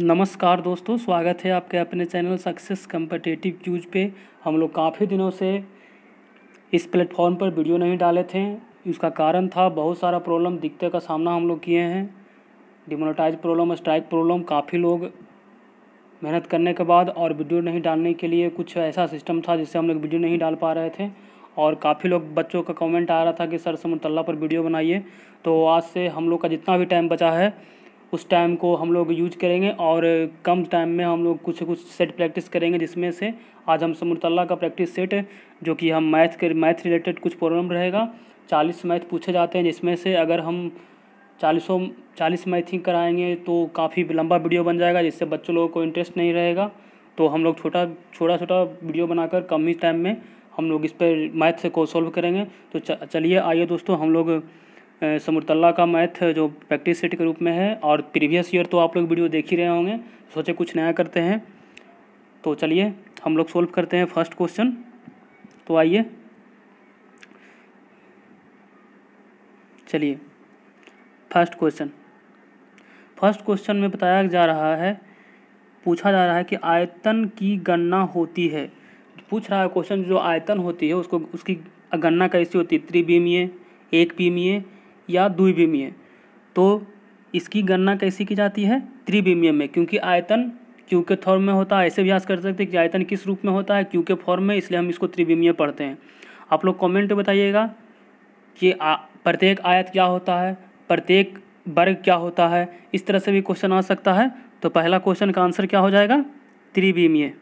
नमस्कार दोस्तों स्वागत है आपके अपने चैनल सक्सेस कम्पटेटिव क्यूज पे हम लोग काफ़ी दिनों से इस प्लेटफॉर्म पर वीडियो नहीं डाले थे इसका कारण था बहुत सारा प्रॉब्लम दिक्कत का सामना हम लोग किए हैं डिमोनेटाइज प्रॉब्लम स्ट्राइक प्रॉब्लम काफ़ी लोग मेहनत करने के बाद और वीडियो नहीं डालने के लिए कुछ ऐसा सिस्टम था जिससे हम लोग वीडियो नहीं डाल पा रहे थे और काफ़ी लोग बच्चों का कमेंट आ रहा था कि सर समतल्ला पर वीडियो बनाइए तो आज से हम लोग का जितना भी टाइम बचा है उस टाइम को हम लोग यूज करेंगे और कम टाइम में हम लोग कुछ कुछ सेट प्रैक्टिस करेंगे जिसमें से आज हम समरतल्ला का प्रैक्टिस सेट जो कि हम मैथ के मैथ रिलेटेड कुछ प्रॉब्लम रहेगा चालीस मैथ पूछे जाते हैं जिसमें से अगर हम चालीसों चालीस मैथ ही कराएंगे तो काफ़ी लंबा वीडियो बन जाएगा जिससे बच्चों लोगों को इंटरेस्ट नहीं रहेगा तो हम लोग छोटा छोटा छोटा वीडियो बनाकर कम ही टाइम में हम लोग इस पर मैथ को सॉल्व करेंगे तो चलिए आइए दोस्तों हम लोग समरतल्ला का मैथ जो प्रैक्टिस सेट के रूप में है और प्रीवियस ईयर तो आप लोग वीडियो देख ही रहे होंगे सोचे कुछ नया करते हैं तो चलिए हम लोग सोल्व करते हैं फर्स्ट क्वेश्चन तो आइए चलिए फर्स्ट क्वेश्चन फर्स्ट क्वेश्चन में बताया जा रहा है पूछा जा रहा है कि आयतन की गणना होती है पूछ रहा है क्वेश्चन जो आयतन होती है उसको उसकी गणना कैसी होती है त्रिबीमीय एक बीमीय या द्विविमीय तो इसकी गणना कैसी की जाती है त्रिविमीय में क्योंकि आयतन क्यू के फॉर्म में होता है ऐसे भी आज कर सकते हैं कि आयतन किस रूप में होता है क्यू के फॉर्म में इसलिए हम इसको त्रिविमीय पढ़ते हैं आप लोग कमेंट बताइएगा कि प्रत्येक आयत क्या होता है प्रत्येक वर्ग क्या होता है इस तरह से भी क्वेश्चन आ सकता है तो पहला क्वेश्चन का आंसर क्या हो जाएगा त्रिविमीय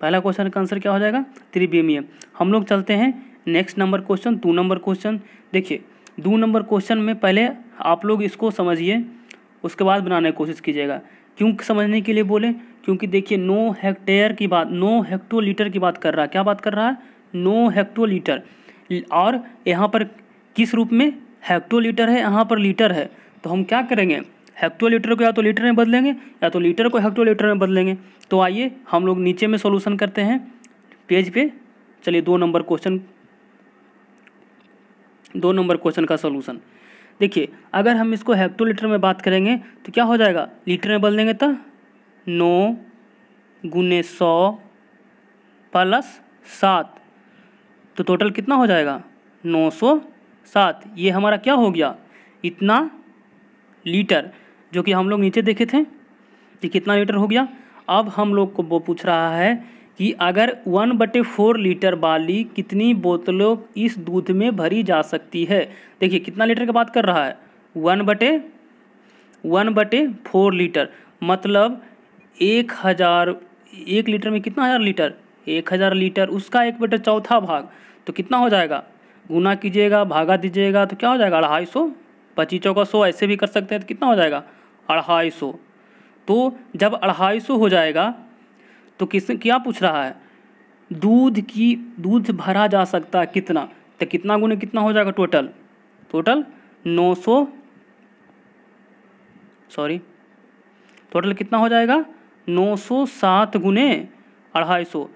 पहला क्वेश्चन का आंसर क्या हो जाएगा त्रिविमीय हम लोग चलते हैं next number question two number question देखिए दो नंबर क्वेश्चन में पहले आप लोग इसको समझिए उसके बाद बनाने की कोशिश कीजिएगा क्यों समझने के लिए बोले क्योंकि देखिए नो हेक्टेयर की बात नो हेक्टोलीटर की बात कर रहा है क्या बात कर रहा है नो हेक्टोलीटर और यहाँ पर किस रूप में हेक्टोलीटर है यहाँ पर लीटर है तो हम क्या करेंगे हेक्टोलीटर को या तो लीटर में बदलेंगे या तो लीटर को हेक्टोलीटर में बदलेंगे तो आइए हम लोग नीचे में सोल्यूशन करते हैं पेज पे चलिए दो नंबर क्वेश्चन दो नंबर क्वेश्चन का सोल्यूशन देखिए अगर हम इसको हेक्टोलीटर में बात करेंगे तो क्या हो जाएगा लीटर में बदल देंगे तो नौ गुने सौ प्लस सात तो टोटल कितना हो जाएगा नौ सौ सात ये हमारा क्या हो गया इतना लीटर जो कि हम लोग नीचे देखे थे कि कितना लीटर हो गया अब हम लोग को वो पूछ रहा है कि अगर वन बटे फोर लीटर वाली कितनी बोतलों इस दूध में भरी जा सकती है देखिए कितना लीटर की बात कर रहा है वन बटे वन बटे फोर लीटर मतलब एक हज़ार एक लीटर में कितना हज़ार लीटर एक हज़ार लीटर उसका एक बटे चौथा भाग तो कितना हो जाएगा गुना कीजिएगा भागा दीजिएगा तो क्या हो जाएगा अढ़ाई सौ पच्चीसों का सौ ऐसे भी कर सकते हैं तो कितना हो जाएगा अढ़ाई सौ तो जब अढ़ाई सौ हो जाएगा तो किस क्या पूछ रहा है दूध की दूध भरा जा सकता है कितना तो कितना गुने कितना हो जाएगा टोटल टोटल 900 सॉरी टोटल कितना हो जाएगा 907 गुने अढ़ाई सौ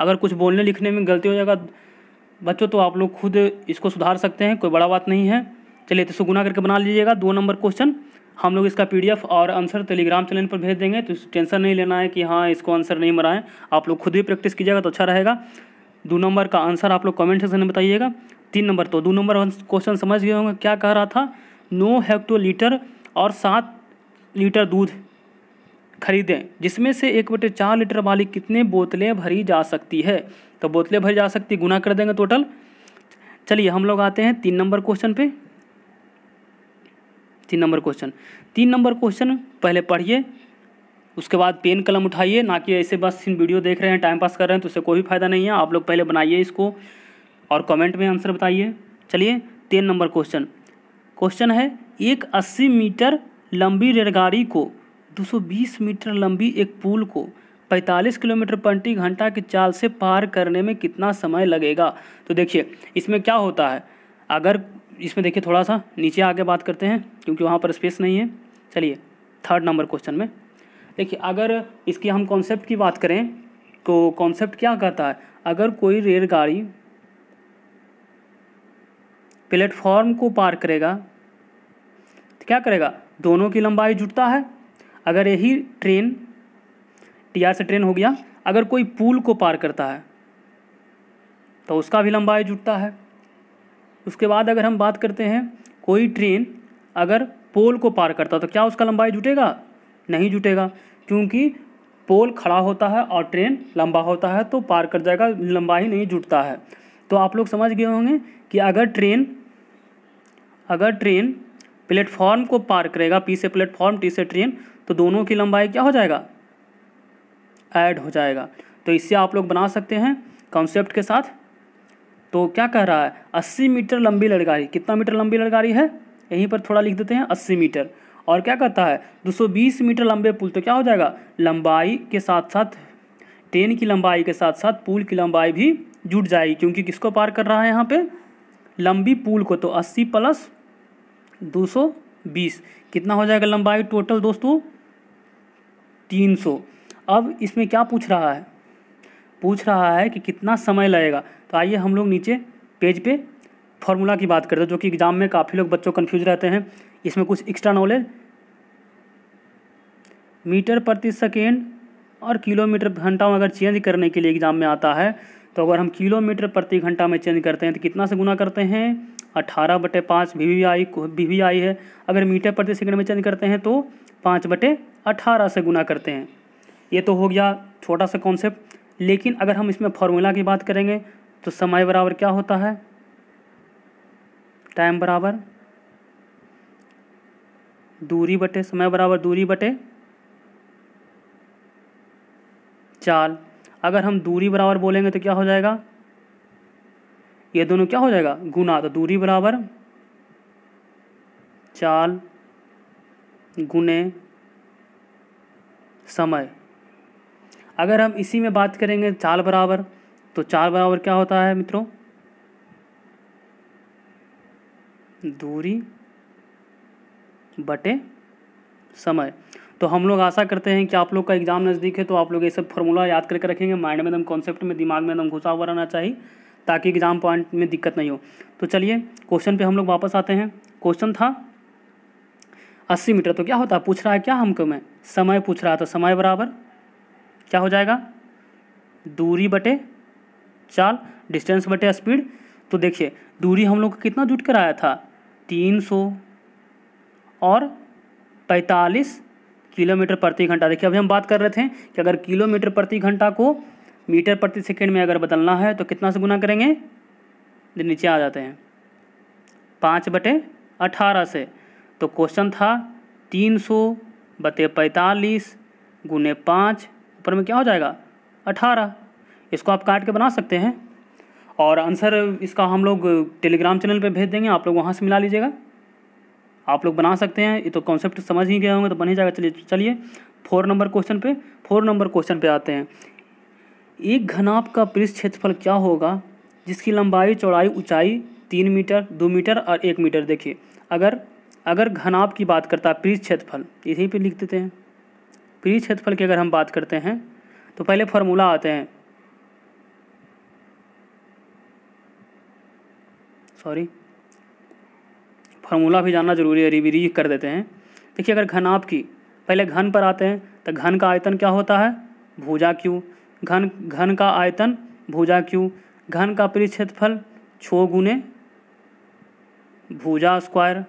अगर कुछ बोलने लिखने में गलती हो जाएगा बच्चों तो आप लोग खुद इसको सुधार सकते हैं कोई बड़ा बात नहीं है चलिए तो इसको गुना करके बना लीजिएगा दो नंबर क्वेश्चन हम लोग इसका पीडीएफ और आंसर टेलीग्राम चैनल पर भेज देंगे तो टेंशन नहीं लेना है कि हाँ इसको आंसर नहीं बनाएं आप लोग खुद भी प्रैक्टिस कीजिएगा तो अच्छा रहेगा दो नंबर का आंसर आप लोग कमेंट सेक्शन में बताइएगा तीन नंबर तो दो नंबर क्वेश्चन समझ गए होंगे क्या कह रहा था नौ लीटर और सात लीटर दूध खरीदें जिसमें से एक बटे चार लीटर वाली कितने बोतलें भरी जा सकती है तो बोतलें भरी जा सकती गुना कर देंगे टोटल चलिए हम लोग आते हैं तीन नंबर क्वेश्चन पे तीन नंबर क्वेश्चन तीन नंबर क्वेश्चन पहले पढ़िए उसके बाद पेन कलम उठाइए ना कि ऐसे बस इन वीडियो देख रहे हैं टाइम पास कर रहे हैं तो उससे कोई भी फायदा नहीं है आप लोग पहले बनाइए इसको और कमेंट में आंसर बताइए चलिए तीन नंबर क्वेश्चन क्वेश्चन है एक अस्सी मीटर लंबी रेलगाड़ी को दो मीटर लंबी एक पुल को 45 किलोमीटर प्रति घंटा की चाल से पार करने में कितना समय लगेगा तो देखिए इसमें क्या होता है अगर इसमें देखिए थोड़ा सा नीचे आगे बात करते हैं क्योंकि वहाँ पर स्पेस नहीं है चलिए थर्ड नंबर क्वेश्चन में देखिए अगर इसकी हम कॉन्सेप्ट की बात करें तो कॉन्सेप्ट क्या कहता है अगर कोई रेलगाड़ी प्लेटफॉर्म को पार करेगा तो क्या करेगा दोनों की लंबाई जुटता है अगर यही ट्रेन टी से ट्रेन हो गया अगर कोई पुल को पार करता है तो उसका भी लंबाई जुटता है उसके बाद अगर हम बात करते हैं कोई ट्रेन अगर पोल को पार करता तो क्या उसका लंबाई जुटेगा नहीं जुटेगा क्योंकि पोल खड़ा होता है और ट्रेन लंबा होता है तो पार कर जाएगा लंबाई नहीं जुटता है तो आप लोग समझ गए होंगे कि अगर ट्रेन अगर ट्रेन प्लेटफॉर्म को पार करेगा पी से प्लेटफॉर्म टी से ट्रेन तो दोनों की लंबाई क्या हो जाएगा ऐड हो जाएगा तो इससे आप लोग बना सकते हैं कॉन्सेप्ट के साथ तो क्या कह रहा है अस्सी मीटर लंबी लड़कारी कितना मीटर लंबी लड़कारी है यहीं पर थोड़ा लिख देते हैं अस्सी मीटर और क्या कहता है 220 मीटर लंबे पुल तो क्या हो जाएगा लंबाई के साथ साथ ट्रेन की लंबाई के साथ साथ पुल की लंबाई भी जुट जाएगी क्योंकि किसको पार कर रहा है यहाँ पे लंबी पुल को तो 80 प्लस 220 कितना हो जाएगा लंबाई टोटल दोस्तों 300 अब इसमें क्या पूछ रहा है पूछ रहा है कि कितना समय लगेगा तो आइए हम लोग नीचे पेज पे फॉर्मूला की बात करते हैं जो कि एग्ज़ाम में काफ़ी लोग बच्चों कन्फ्यूज रहते हैं इसमें कुछ एक्स्ट्रा नॉलेज मीटर प्रति सेकेंड और किलोमीटर घंटा में अगर चेंज करने के लिए एग्ज़ाम में आता है तो अगर हम किलोमीटर प्रति घंटा में चेंज करते हैं तो कितना से गुना करते हैं अट्ठारह बटे पाँच V V I V V I है अगर मीटर प्रति सेकंड में चेंज करते हैं तो पाँच बटे अट्ठारह से गुना करते हैं ये तो हो गया छोटा सा कॉन्सेप्ट लेकिन अगर हम इसमें फॉर्मूला की बात करेंगे तो समय बराबर क्या होता है टाइम बराबर दूरी बटे समय बराबर दूरी बटे चाल अगर हम दूरी बराबर बोलेंगे तो क्या हो जाएगा ये दोनों क्या हो जाएगा गुना तो दूरी बराबर चाल गुने समय अगर हम इसी में बात करेंगे चार बराबर तो चार बराबर क्या होता है मित्रों दूरी बटे समय तो हम लोग आशा करते हैं कि आप लोग का एग्ज़ाम नज़दीक है तो आप लोग ये सब फॉर्मूला याद करके रखेंगे माइंड में एकदम कॉन्सेप्ट में दिमाग में एकदम घुसा हुआ रहना चाहिए ताकि एग्ज़ाम पॉइंट में दिक्कत नहीं हो तो चलिए क्वेश्चन पे हम लोग वापस आते हैं क्वेश्चन था अस्सी मीटर तो क्या होता है पूछ रहा है क्या हमको मैं समय पूछ रहा था तो समय बराबर क्या हो जाएगा दूरी बटे चाल डिस्टेंस बटे स्पीड तो देखिए दूरी हम लोग का कितना जुट कर आया था तीन सौ और पैंतालीस किलोमीटर प्रति घंटा देखिए अभी हम बात कर रहे थे कि अगर किलोमीटर प्रति घंटा को मीटर प्रति सेकेंड में अगर बदलना है तो कितना से गुना करेंगे नीचे आ जाते हैं पाँच बटे अठारह से तो क्वेश्चन था तीन सौ बटे पैंतालीस गुने पाँच ऊपर में क्या हो जाएगा अठारह इसको आप काट के बना सकते हैं और आंसर इसका हम लोग टेलीग्राम चैनल पे भेज देंगे आप लोग वहाँ से मिला लीजिएगा आप लोग बना सकते हैं ये तो कॉन्सेप्ट समझ ही गए होंगे तो बन ही जाएगा चलिए चलिए फोर नंबर क्वेश्चन पे फोर नंबर क्वेश्चन पे आते हैं एक घनाप का पृष्ठ क्षेत्रफल क्या होगा जिसकी लंबाई चौड़ाई ऊंचाई तीन मीटर दो मीटर और एक मीटर देखिए अगर अगर घनाप की बात करता है पृष्ठ क्षेत्रफल यहीं पे लिख देते हैं प्री क्षेत्रफल की अगर हम बात करते हैं तो पहले फॉर्मूला आते हैं सॉरी फॉर्मूला भी जानना जरूरी है रिवीरी कर देते हैं देखिए अगर घन आपकी पहले घन पर आते हैं तो घन का आयतन क्या होता है भुजा क्यू घन घन का आयतन भुजा क्यू घन का क्षेत्रफल छो गुने भुजा स्क्वायर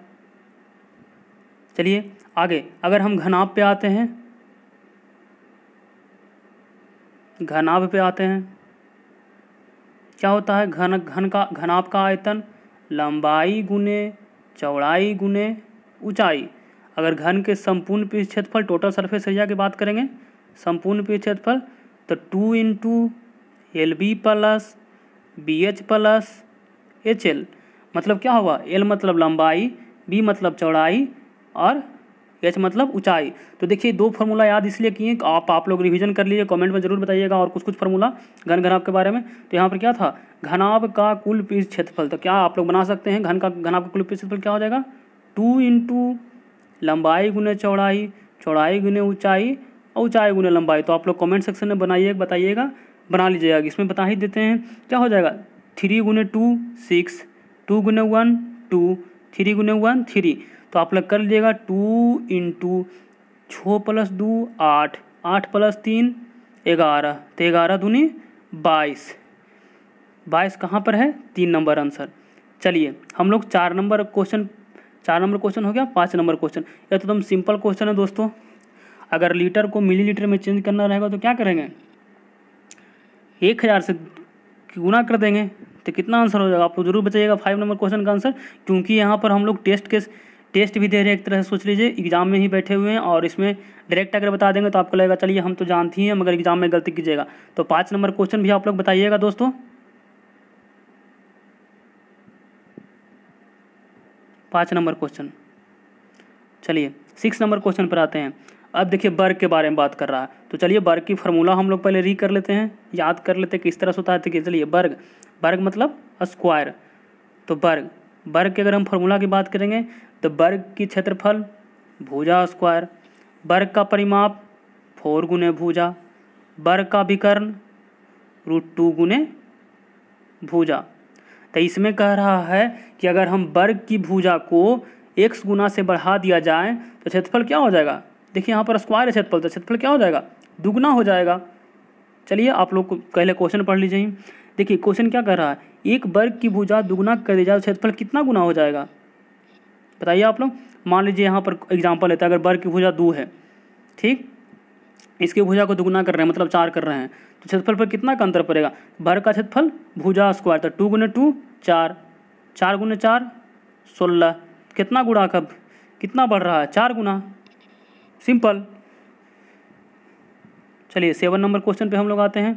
चलिए आगे अगर हम घनाप पे आते हैं घनाभ पे आते हैं क्या होता है घन घन का घनाभ का आयतन लंबाई गुने चौड़ाई गुने ऊंचाई अगर घन के संपूर्ण पृष्ठ क्षेत्रफल टोटल सरफेस एरिया की बात करेंगे संपूर्ण पृष्ठ क्षेत्रफल तो two in two L B plus B H plus H L मतलब क्या हुआ एल मतलब लंबाई बी मतलब चौड़ाई और एच मतलब ऊंचाई तो देखिए दो फार्मूला याद इसलिए किए आप आप लोग रिवीजन कर लीजिए कमेंट में जरूर बताइएगा और कुछ कुछ फार्मूला घन घनाब के बारे में तो यहाँ पर क्या था घनाब का कुल पीस क्षेत्रफल तो क्या आप लोग बना सकते हैं घन का घनाब का कुल पीस क्षेत्रफल क्या हो जाएगा टू इंटू लंबाई गुने चौड़ाई चौड़ाई गुने ऊँचाई और ऊँचाई गुने लंबाई तो आप लोग कॉमेंट सेक्शन में बनाइए बताइएगा बना लीजिएगा इसमें बता ही देते हैं क्या हो जाएगा थ्री गुने टू सिक्स टू गुने वन टू थ्री गुने वन थ्री तो आप लोग कर लीजिएगा टू इंटू छः प्लस दो आठ आठ प्लस तीन ग्यारह तो ग्यारह दूनी बाईस बाईस कहाँ पर है तीन नंबर आंसर चलिए हम लोग चार नंबर क्वेश्चन चार नंबर क्वेश्चन हो गया पाँच नंबर क्वेश्चन यह तो एकदम सिंपल क्वेश्चन है दोस्तों अगर लीटर को मिलीलीटर में चेंज करना रहेगा तो क्या करेंगे एक हज़ार से गुना कर देंगे तो कितना आंसर हो जाएगा आपको जरूर बताइएगा फाइव नंबर क्वेश्चन का आंसर क्योंकि यहाँ पर हम लोग टेस्ट के टेस्ट भी दे रहे हैं एक तरह से सोच लीजिए एग्ज़ाम में ही बैठे हुए हैं और इसमें डायरेक्ट अगर बता देंगे तो आपको लगेगा चलिए हम तो जानती हैं मगर एग्ज़ाम में गलती कीजिएगा तो पाँच नंबर क्वेश्चन भी आप लोग बताइएगा दोस्तों पाँच नंबर क्वेश्चन चलिए सिक्स नंबर क्वेश्चन पर आते हैं अब देखिए बर्ग के बारे में बात कर रहा है तो चलिए बर्ग की फार्मूला हम लोग पहले री कर लेते हैं याद कर लेते हैं किस तरह से होता है देखिए चलिए बर्ग बर्ग मतलब स्क्वायर तो बर्ग वर्ग के अगर हम फॉर्मूला की बात करेंगे तो वर्ग की क्षेत्रफल भूजा स्क्वायर वर्ग का परिमाप फोर गुने भूजा वर्ग का विकर्ण रूट टू गुने भूजा तो इसमें कह रहा है कि अगर हम वर्ग की भूजा को एक गुना से बढ़ा दिया जाए तो क्षेत्रफल क्या हो जाएगा देखिए यहाँ पर स्क्वायर है क्षेत्रफल तो क्षेत्रफल क्या हो जाएगा दुगना हो जाएगा चलिए आप लोग पहले क्वेश्चन पढ़ लीजिए देखिए क्वेश्चन क्या कह रहा है एक वर्ग की भुजा दुगुना कर दिया जाए तो क्षेत्रफल कितना गुना हो जाएगा बताइए आप लोग मान लीजिए यहाँ पर एग्जाम्पल लेते हैं अगर वर्ग की भुजा दो है ठीक इसकी भुजा को दुगुना कर रहे हैं मतलब चार कर रहे हैं तो क्षेत्रफल पर कितना का अंतर पड़ेगा वर्ग का क्षेत्रफल भुजा स्क्वायर तो टू गुने टू चार चार गुने चार सोलह कितना गुणा कब कितना बढ़ रहा है चार गुना सिंपल चलिए सेवन नंबर क्वेश्चन पे हम लोग आते हैं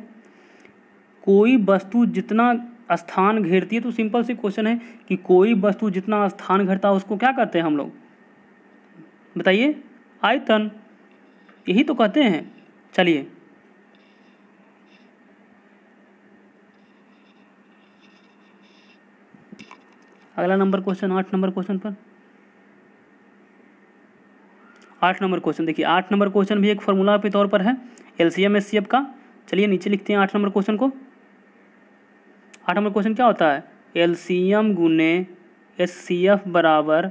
कोई वस्तु जितना स्थान घेरती है तो सिंपल सी क्वेश्चन है कि कोई वस्तु जितना स्थान घेरता है उसको क्या कहते हैं हम लोग बताइए आयतन यही तो कहते हैं चलिए अगला नंबर क्वेश्चन आठ नंबर क्वेश्चन पर आठ नंबर क्वेश्चन देखिए आठ नंबर क्वेश्चन भी एक फॉर्मूला के तौर पर है L C M S C F का चलिए नीचे लिखते हैं आठ नंबर क्वेश्चन को आठ नंबर क्वेश्चन क्या होता है एल सी एम गुने एस सी एफ बराबर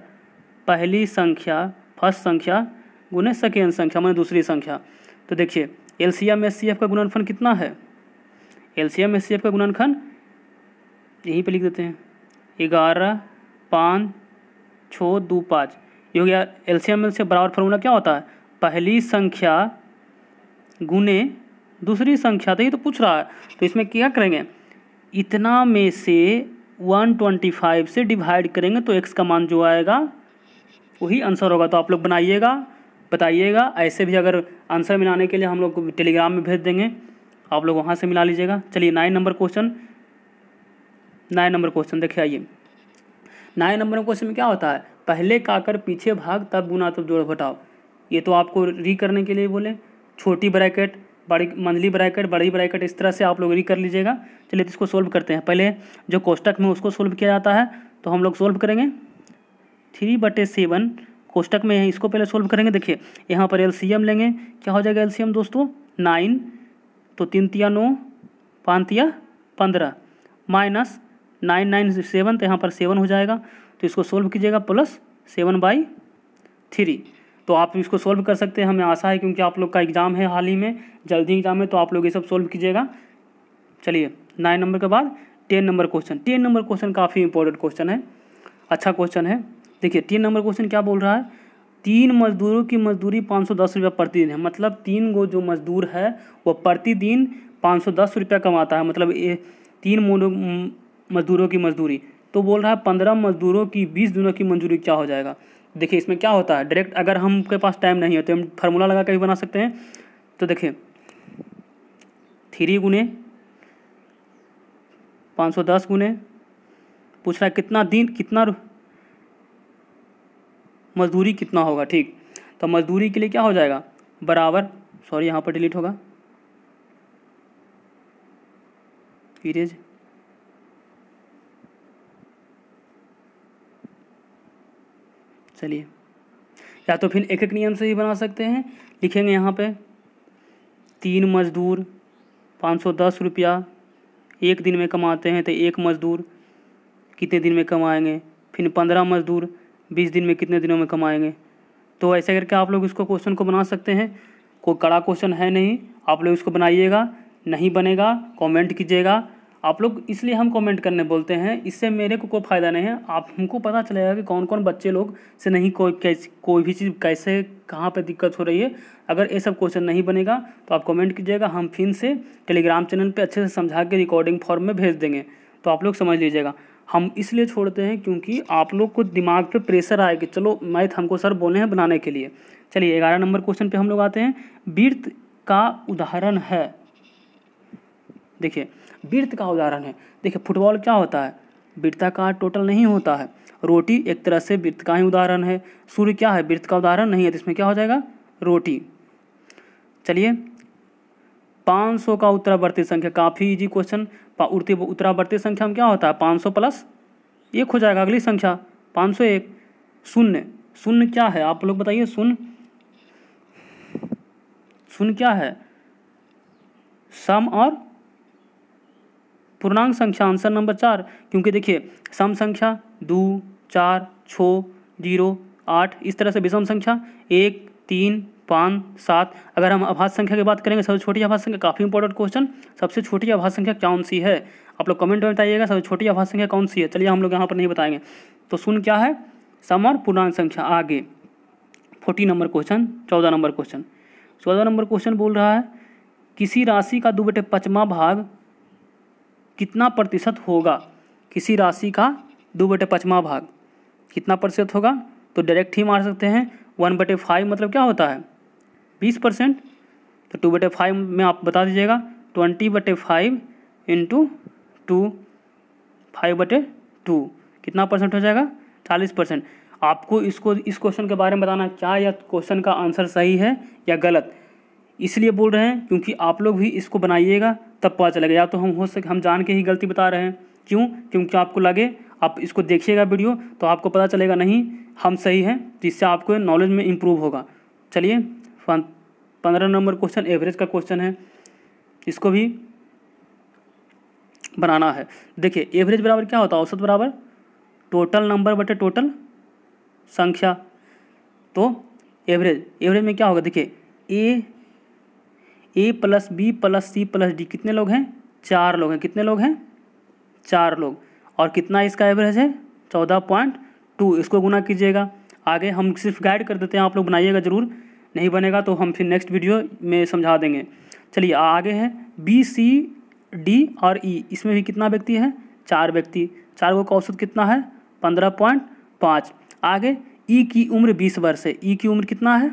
पहली संख्या फर्स्ट संख्या गुने सेकेंड संख्या मैंने दूसरी संख्या तो देखिए L C M S C F का गुणनखंड कितना है L C M S C F का गुणनखंड यहीं पे लिख देते हैं ग्यारह पाँच छः दो पाँच ये हो गया L C M L C F बराबर फॉर्मूला क्या होता है पहली संख्या गुने दूसरी संख्या तो ये तो पूछ रहा है तो इसमें क्या करेंगे इतना में से 125 से डिवाइड करेंगे तो एक्स का मान जो आएगा वही आंसर होगा तो आप लोग बनाइएगा बताइएगा ऐसे भी अगर आंसर मिलाने के लिए हम लोग टेलीग्राम में भेज देंगे आप लोग वहाँ से मिला लीजिएगा चलिए nine number question nine number question देखिए आइए नाइन नंबर क्वेश्चन में क्या होता है पहले काकर पीछे भाग तब गुना तब जोड़ घटाओ ये तो आपको री करने के लिए बोले छोटी ब्रैकेट बड़ी मंजली ब्रैकेट बड़ी ब्रैकेट इस तरह से आप लोग री कर लीजिएगा चलिए तो इसको सोल्व करते हैं पहले जो कोष्टक में उसको सोल्व किया जाता है तो हम लोग सोल्व करेंगे थ्री बटे सेवन कोष्टक में है इसको पहले सोल्व करेंगे देखिए यहाँ पर एलसीएम लेंगे क्या हो जाएगा एलसीएम दोस्तों नाइन तो तीन तिया नौ पाँच तिया पंद्रह माइनस नाइन नाइन सेवन तो यहाँ पर सेवन हो जाएगा तो इसको सोल्व कीजिएगा प्लस सेवन बाई थ्री तो आप इसको सॉल्व कर सकते हैं हमें आशा है क्योंकि आप लोग का एग्ज़ाम है हाल ही में जल्दी एग्ज़ाम है तो आप लोग ये सब सॉल्व कीजिएगा चलिए नाइन नंबर के बाद ten number question ten number question काफ़ी इंपॉर्टेंट क्वेश्चन है अच्छा क्वेश्चन है देखिए टेन नंबर क्वेश्चन क्या बोल रहा है तीन मजदूरों की मजदूरी पाँच सौ दस रुपया प्रतिदिन है मतलब तीन गो जो मजदूर है वो प्रतिदिन पाँच सौ दस रुपया कमाता है मतलब ए, तीन मजदूरों की मजदूरी तो बोल रहा है पंद्रह मजदूरों की बीस दिनों की मंजूरी क्या हो जाएगा देखिए इसमें क्या होता है डायरेक्ट अगर हमके पास टाइम नहीं होते तो हम फार्मूला लगा के भी बना सकते हैं तो देखिए थ्री गुने पाँच सौ दस गुने पूछ रहा है कितना दिन कितना मजदूरी कितना होगा ठीक तो मजदूरी के लिए क्या हो जाएगा बराबर सॉरी यहाँ पर डिलीट होगा इरेज चलिए या तो फिर एक एक नियम से ही बना सकते हैं लिखेंगे यहाँ पे तीन मजदूर पाँच सौ दस रुपया एक दिन में कमाते हैं तो एक मजदूर कितने दिन में कमाएंगे फिर पंद्रह मजदूर बीस दिन में कितने दिनों में कमाएंगे तो ऐसे करके आप लोग इसको क्वेश्चन को बना सकते हैं कोई कड़ा क्वेश्चन है नहीं आप लोग इसको बनाइएगा नहीं बनेगा कमेंट कीजिएगा आप लोग इसलिए हम कमेंट करने बोलते हैं इससे मेरे को कोई फ़ायदा नहीं है आप हमको पता चलेगा कि कौन कौन बच्चे लोग से नहीं कोई कैसे कोई भी चीज़ कैसे कहाँ पे दिक्कत हो रही है अगर ये सब क्वेश्चन नहीं बनेगा तो आप कमेंट कीजिएगा हम फिर से टेलीग्राम चैनल पे अच्छे से समझा के रिकॉर्डिंग फॉर्म में भेज देंगे तो आप लोग समझ लीजिएगा हम इसलिए छोड़ते हैं क्योंकि आप लोग को दिमाग पर प्रेशर आए कि चलो मैथ हमको सर बोले हैं बनाने के लिए चलिए ग्यारह नंबर क्वेश्चन पर हम लोग आते हैं बीर्थ का उदाहरण है देखिए वृत्त का उदाहरण है देखिए फुटबॉल क्या होता है वृत्ताकार टोटल नहीं होता है रोटी एक तरह से वृत्त का ही उदाहरण है सूर्य क्या है वृत्त का उदाहरण नहीं है तो इसमें क्या हो जाएगा रोटी चलिए 500 का उत्तरावर्ती संख्या काफ़ी इजी क्वेश्चन उत्तरावर्ती संख्या में क्या होता है 500 प्लस एक हो जाएगा अगली संख्या 501 शून्य शून्य क्या है आप लोग बताइए शून्य शून्य क्या है सम और पूर्णांक संख्या आंसर नंबर चार क्योंकि देखिए सम संख्या दो चार छः जीरो आठ इस तरह से विषम संख्या एक तीन पाँच सात अगर हम आभास संख्या की बात करेंगे सबसे छोटी आभास संख्या काफ़ी इंपॉर्टेंट क्वेश्चन सबसे छोटी आभास संख्या कौन सी है आप लोग कमेंट में बताइएगा सबसे छोटी आभास संख्या कौन सी है चलिए हम लोग यहाँ पर नहीं बताएंगे तो सुन क्या है सम और पूर्णांक संख्या आगे फोर्टी नंबर क्वेश्चन चौदह नंबर क्वेश्चन चौदह नंबर क्वेश्चन बोल रहा है किसी राशि का दो बटे पचमा भाग कितना प्रतिशत होगा किसी राशि का दो बटे पचमा भाग कितना प्रतिशत होगा तो डायरेक्ट ही मार सकते हैं वन बटे फाइव मतलब क्या होता है बीस परसेंट तो टू बटे फाइव में आप बता दीजिएगा ट्वेंटी बटे फाइव इंटू टू फाइव बटे टू कितना परसेंट हो जाएगा चालीस परसेंट आपको इसको इस क्वेश्चन के बारे में बताना क्या यह क्वेश्चन का आंसर सही है या गलत इसलिए बोल रहे हैं क्योंकि आप लोग भी इसको बनाइएगा तब पता चलेगा या तो हम हो सके हम जान के ही गलती बता रहे हैं क्यों क्योंकि आपको लगे आप इसको देखिएगा वीडियो तो आपको पता चलेगा नहीं हम सही हैं जिससे आपको नॉलेज में इम्प्रूव होगा चलिए पंद्रह नंबर क्वेश्चन एवरेज का क्वेश्चन है इसको भी बनाना है देखिए एवरेज बराबर क्या होता है औसत बराबर टोटल नंबर बटे टोटल संख्या तो एवरेज एवरेज में क्या होगा देखिए A A plus B plus C plus D कितने लोग हैं चार लोग हैं कितने लोग हैं चार लोग और कितना इसका एवरेज है चौदह पॉइंट टू इसको गुना कीजिएगा आगे हम सिर्फ गाइड कर देते हैं आप लोग बनाइएगा ज़रूर नहीं बनेगा तो हम फिर नेक्स्ट वीडियो में समझा देंगे चलिए आगे है बी सी डी और ई e. इसमें भी कितना व्यक्ति है चार व्यक्ति चार को औसत कितना है पंद्रह पॉइंट पाँच आगे ई e की उम्र बीस वर्ष है ई e की उम्र कितना है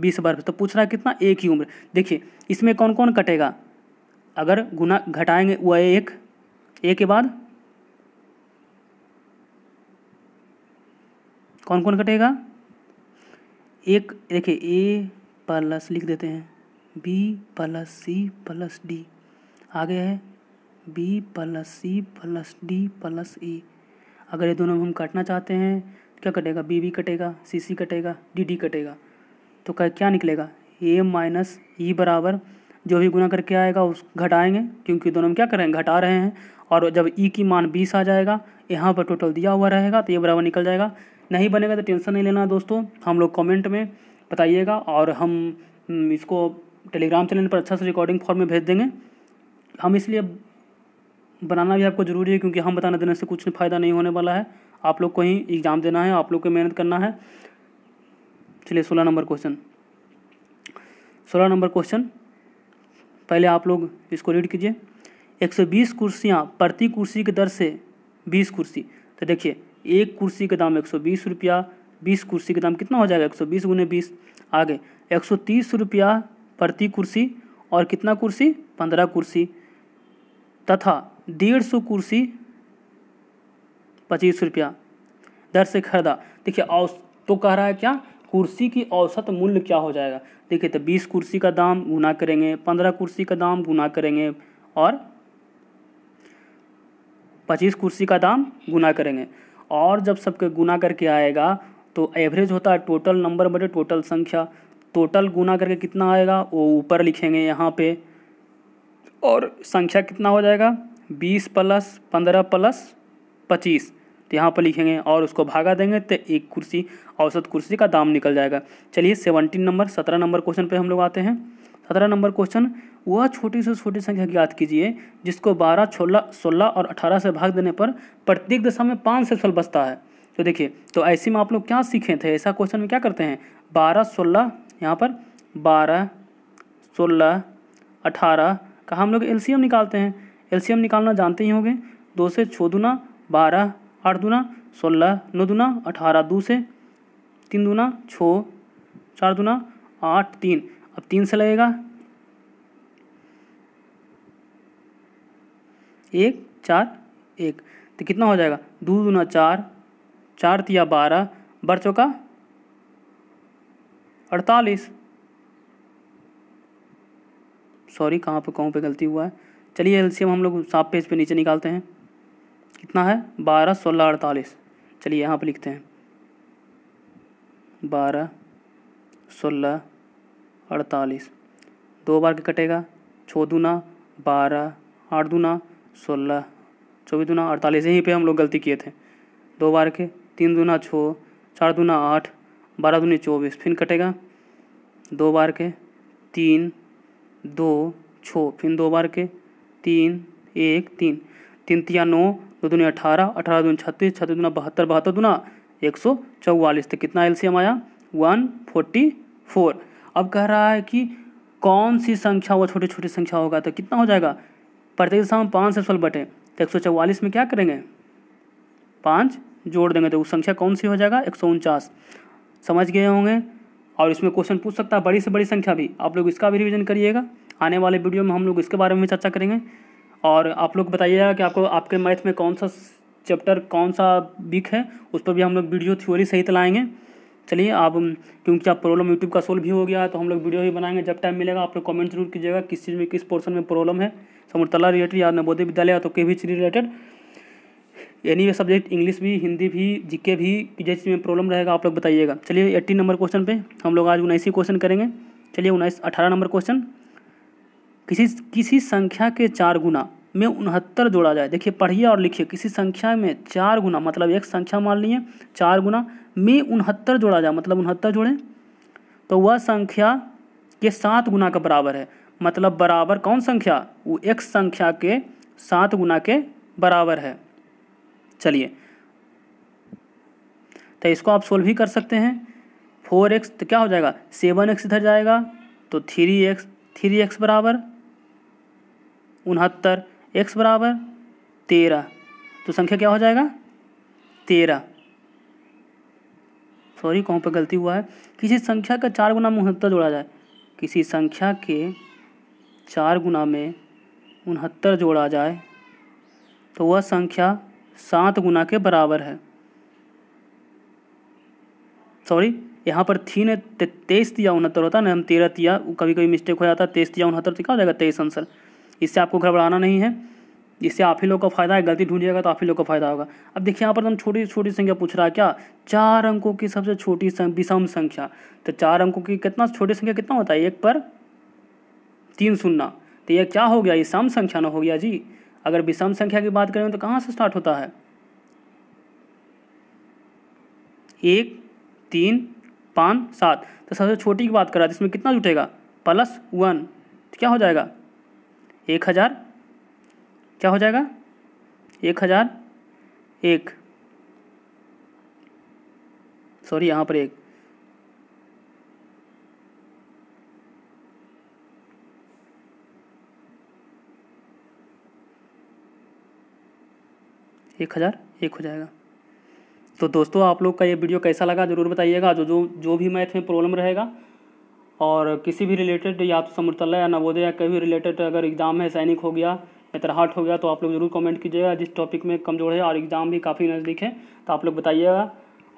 बीस वर्ष तो पूछ रहा है कितना एक ही उम्र देखिए इसमें कौन कौन कटेगा अगर गुना घटाएंगे वह एक ए के बाद कौन कौन कटेगा एक देखिए ए प्लस लिख देते हैं B plus C plus D आगे है B plus C plus D plus E अगर ये दोनों में हम काटना चाहते हैं तो क्या कटेगा बी बी कटेगा सी सी कटेगा डी डी कटेगा तो क्या निकलेगा ए माइनस ई बराबर जो भी गुना करके आएगा उस घटाएंगे क्योंकि दोनों में क्या कर रहे हैं घटा रहे हैं और जब ई e की मान बीस आ जाएगा यहाँ पर टोटल दिया हुआ रहेगा तो ये बराबर निकल जाएगा नहीं बनेगा तो टेंशन नहीं लेना दोस्तों हम लोग कॉमेंट में बताइएगा और हम हम्म, इसको टेलीग्राम चैनल पर अच्छा से रिकॉर्डिंग फॉर्म में भेज देंगे हम इसलिए बनाना भी आपको ज़रूरी है क्योंकि हम बताना देने से कुछ फ़ायदा नहीं होने वाला है आप लोग को ही एग्ज़ाम देना है आप लोग को मेहनत करना है चलिए सोलह नंबर क्वेश्चन सोलह नंबर क्वेश्चन पहले आप लोग इसको रीड कीजिए 120 कुर्सियाँ प्रति कुर्सी की दर से 20 कुर्सी तो देखिए एक कुर्सी का दाम एक सौ बीस रुपया बीस कुर्सी का दाम कितना हो जाएगा एक सौ बीस गुने बीस आगे एक सौ तीस रुपया प्रति कुर्सी और कितना कुर्सी पंद्रह कुर्सी तथा डेढ़ सौ कुर्सी पच्चीस रुपया दर से खरीदा देखिए औस तो कह रहा है क्या कुर्सी की औसत मूल्य क्या हो जाएगा देखिए तो बीस कुर्सी का दाम गुना करेंगे पंद्रह कुर्सी का दाम गुना करेंगे और पच्चीस कुर्सी का दाम गुना करेंगे और जब सबके गुना करके आएगा तो एवरेज होता है टोटल नंबर बटे टोटल संख्या टोटल गुना करके कितना आएगा वो ऊपर लिखेंगे यहाँ पे और संख्या कितना हो जाएगा बीस प्लस पंद्रह प्लस पच्चीस तो यहाँ पर लिखेंगे और उसको भागा देंगे तो एक कुर्सी औसत कुर्सी का दाम निकल जाएगा चलिए सेवनटीन नंबर सत्रह नंबर क्वेश्चन पर हम लोग आते हैं सत्रह नंबर क्वेश्चन वह छोटी से छोटी संख्या ज्ञात कीजिए जिसको बारह छोलह सोलह और अठारह से भाग देने पर प्रत्येक दशा में पाँच से सल बचता है तो देखिए तो ऐसे में आप लोग क्या सीखे थे ऐसा क्वेश्चन में क्या करते हैं बारह सोलह यहाँ पर बारह सोलह अठारह का हम लोग एलसीएम निकालते हैं एलसीएम निकालना जानते ही होंगे दो से छः बारह आठ दूना सोलह नौ दूना अठारह दो से तीन दूना छः चार दूना आठ तीन अब तीन से लगेगा एक चार एक तो कितना हो जाएगा दो दूना चार चार तिया बारह बढ़ चौका अड़तालीस सॉरी कहाँ पे कहूँ पे गलती हुआ है चलिए एलसीएम हम लोग साफ पेज पे नीचे निकालते हैं कितना है बारह सोलह अड़तालीस चलिए यहाँ पर लिखते हैं बारह सोलह अड़तालीस दो बार के कटेगा छः दूना बारह आठ दूना सोलह चौबीस दूना अड़तालीस यहीं पे हम लोग गलती किए थे दो बार के तीन दूना छः चार दूना आठ बारह दूनी चौबीस फिर कटेगा दो बार के तीन दो छः फिर दो बार के तीन एक तीन तीन तिया नौ दो दुनिया अठारह अठारह दून छत्तीस छत्तीस दुना बहत्तर बहत्तर दुना एक सौ चौवालीस तो कितना एलसीएम आया वन फोर्टी फोर अब कह रहा है कि कौन सी संख्या वो छोटी छोटी संख्या होगा तो कितना हो जाएगा प्रत्येक दिशा में पाँच से सोलह बटे तो एक सौ चौवालीस में क्या करेंगे पाँच जोड़ देंगे तो वो संख्या कौन सी हो जाएगा एक सौ उनचास समझ गए होंगे और इसमें क्वेश्चन पूछ सकता है बड़ी से बड़ी संख्या भी आप लोग इसका भी रिविजन करिएगा आने वाले वीडियो में हम लोग इसके बारे में चर्चा करेंगे और आप लोग बताइएगा कि आपको आपके मैथ में कौन सा चैप्टर कौन सा वीक है उस पर भी हम लोग वीडियो थ्योरी सहित लाएंगे चलिए आप क्योंकि आप प्रॉब्लम यूट्यूब का सोल्व भी हो गया तो हम लोग वीडियो भी बनाएंगे जब टाइम मिलेगा आप लोग कमेंट जरूर कीजिएगा किस चीज़ में किस पोर्शन में प्रॉब्लम है समरतला रिलेटेड या नवोदय विद्यालय या तो के भी रिलेटेड एनी सब्जेक्ट इंग्लिश भी हिंदी भी जीके भी जिस चीज़ में प्रॉब्लम रहेगा आप लोग बताइएगा चलिए एट्टी नंबर क्वेश्चन पे हम लोग आज उन्नीस क्वेश्चन करेंगे चलिए उन्नीस अठारह नंबर क्वेश्चन किसी किसी संख्या के चार गुना में उनहत्तर जोड़ा जाए देखिए पढ़िए और लिखिए किसी संख्या में चार गुना मतलब एक संख्या मान लीजिए चार गुना में उनहत्तर जोड़ा जाए मतलब उनहत्तर जोड़ें तो वह संख्या के सात गुना के बराबर है मतलब बराबर कौन संख्या वो एक संख्या के सात गुना के बराबर है चलिए तो इसको आप सोल्व भी कर सकते हैं फोर एक्स तो क्या हो जाएगा सेवन एक्स इधर जाएगा तो थ्री एक्स थ्री एक्स बराबर उनहत्तर एक्स बराबर तेरह तो संख्या क्या हो जाएगा तेरह सॉरी कौन पर गलती हुआ है किसी संख्या का चार गुना में उनहत्तर जोड़ा जाए किसी संख्या के चार गुना में उनहत्तर जोड़ा जाए तो वह संख्या सात गुना के बराबर है सॉरी यहाँ पर थी ने तेईस दिया उनहत्तर होता है ना हम तेरह दिया कभी कभी मिस्टेक हो जाता है तेईस दिया उनहत्तर तो क्या हो जाएगा तेईस आंसर इससे आपको घबराना नहीं है इससे आप ही लोग का फायदा है गलती ढूंढिएगा तो आप ही लोग का फायदा होगा अब देखिए यहाँ पर हम छोटी छोटी संख्या पूछ रहा है क्या चार अंकों की सबसे छोटी विषम संख्या तो चार अंकों की कितना छोटी संख्या कितना होता है एक पर तीन सुनना तो यह क्या हो गया ये सम संख्या ना हो गया जी अगर विषम संख्या की बात करें तो कहाँ से स्टार्ट होता है एक तीन पाँच सात तो सबसे छोटी की बात कर रहा है जिसमें तो कितना जुटेगा प्लस वन तो क्या हो जाएगा एक हज़ार क्या हो जाएगा एक हज़ार एक सॉरी यहाँ पर एक एक हज़ार एक हो जाएगा तो दोस्तों आप लोग का ये वीडियो कैसा लगा ज़रूर बताइएगा जो जो जो भी मैथ में प्रॉब्लम रहेगा और किसी भी रिलेटेड या तो समृतला या नवोदय या कभी रिलेटेड अगर एग्ज़ाम है सैनिक हो गया इतराहट हो गया तो आप लोग ज़रूर कमेंट कीजिएगा जिस टॉपिक में कमज़ोर है और एग्ज़ाम भी काफ़ी नज़दीक है तो आप लोग बताइएगा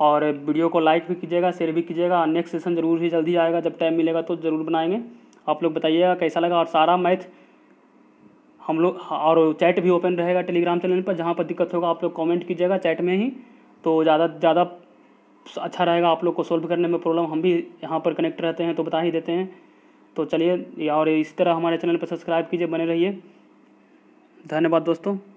और वीडियो को लाइक भी कीजिएगा शेयर भी कीजिएगा नेक्स्ट सेशन ज़रूर ही जल्दी आएगा जब टाइम मिलेगा तो ज़रूर बनाएंगे आप लोग बताइएगा कैसा लगा और सारा मैथ हम लोग और चैट भी ओपन रहेगा टेलीग्राम चैनल पर जहाँ पर दिक्कत होगा आप लोग कॉमेंट कीजिएगा चैट में ही तो ज़्यादा ज़्यादा अच्छा रहेगा आप लोग को सोल्व करने में प्रॉब्लम हम भी यहाँ पर कनेक्ट रहते हैं तो बता ही देते हैं तो चलिए और इसी तरह हमारे चैनल पर सब्सक्राइब कीजिए बने रहिए धन्यवाद दोस्तों